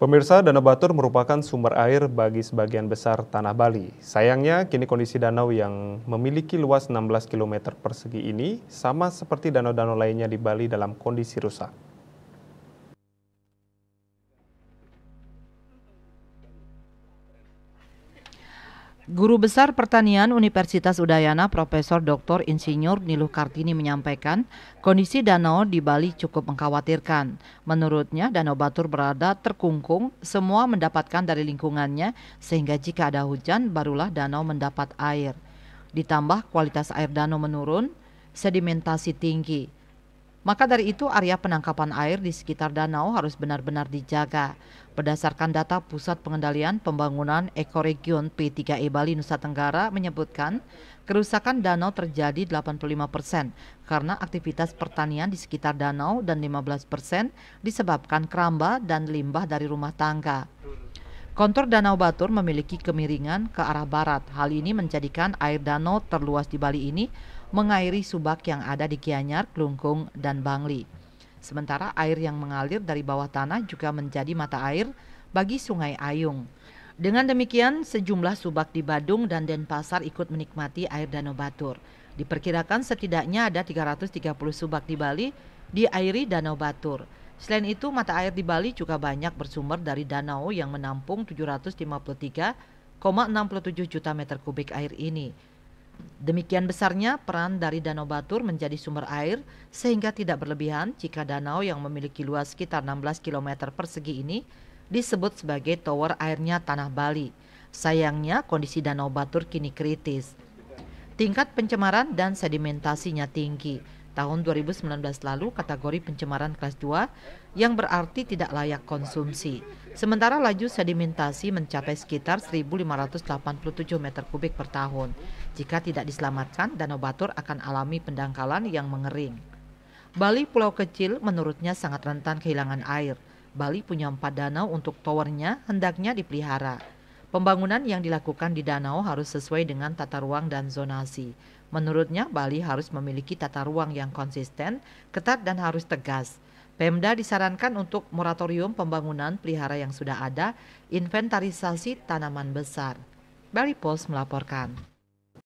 Pemirsa, Danau Batur merupakan sumber air bagi sebagian besar tanah Bali. Sayangnya, kini kondisi danau yang memiliki luas 16 km persegi ini sama seperti danau-danau lainnya di Bali dalam kondisi rusak. Guru Besar Pertanian Universitas Udayana Profesor Dr. Insinyur Niluh Kartini menyampaikan, kondisi danau di Bali cukup mengkhawatirkan. Menurutnya, Danau Batur berada terkungkung, semua mendapatkan dari lingkungannya, sehingga jika ada hujan, barulah danau mendapat air. Ditambah kualitas air danau menurun, sedimentasi tinggi. Maka dari itu area penangkapan air di sekitar danau harus benar-benar dijaga. Berdasarkan data Pusat Pengendalian Pembangunan Ekoregion P3E Bali Nusa Tenggara menyebutkan kerusakan danau terjadi 85 persen karena aktivitas pertanian di sekitar danau dan 15 persen disebabkan keramba dan limbah dari rumah tangga. Kontur Danau Batur memiliki kemiringan ke arah barat. Hal ini menjadikan air danau terluas di Bali ini mengairi subak yang ada di Gianyar, Klungkung, dan Bangli. Sementara air yang mengalir dari bawah tanah juga menjadi mata air bagi Sungai Ayung. Dengan demikian, sejumlah subak di Badung dan Denpasar ikut menikmati air Danau Batur. Diperkirakan setidaknya ada 330 subak di Bali diairi Danau Batur. Selain itu, mata air di Bali juga banyak bersumber dari danau yang menampung 753,67 juta meter kubik air ini. Demikian besarnya peran dari Danau Batur menjadi sumber air sehingga tidak berlebihan jika danau yang memiliki luas sekitar 16 km persegi ini disebut sebagai tower airnya Tanah Bali. Sayangnya kondisi Danau Batur kini kritis. Tingkat pencemaran dan sedimentasinya tinggi. Tahun 2019 lalu kategori pencemaran kelas 2 yang berarti tidak layak konsumsi. Sementara laju sedimentasi mencapai sekitar 1.587 meter kubik per tahun. Jika tidak diselamatkan, Danau Batur akan alami pendangkalan yang mengering. Bali pulau kecil menurutnya sangat rentan kehilangan air. Bali punya empat danau untuk towernya hendaknya dipelihara. Pembangunan yang dilakukan di danau harus sesuai dengan tata ruang dan zonasi. Menurutnya Bali harus memiliki tata ruang yang konsisten, ketat dan harus tegas. Pemda disarankan untuk moratorium pembangunan pelihara yang sudah ada, inventarisasi tanaman besar. Barry Post melaporkan.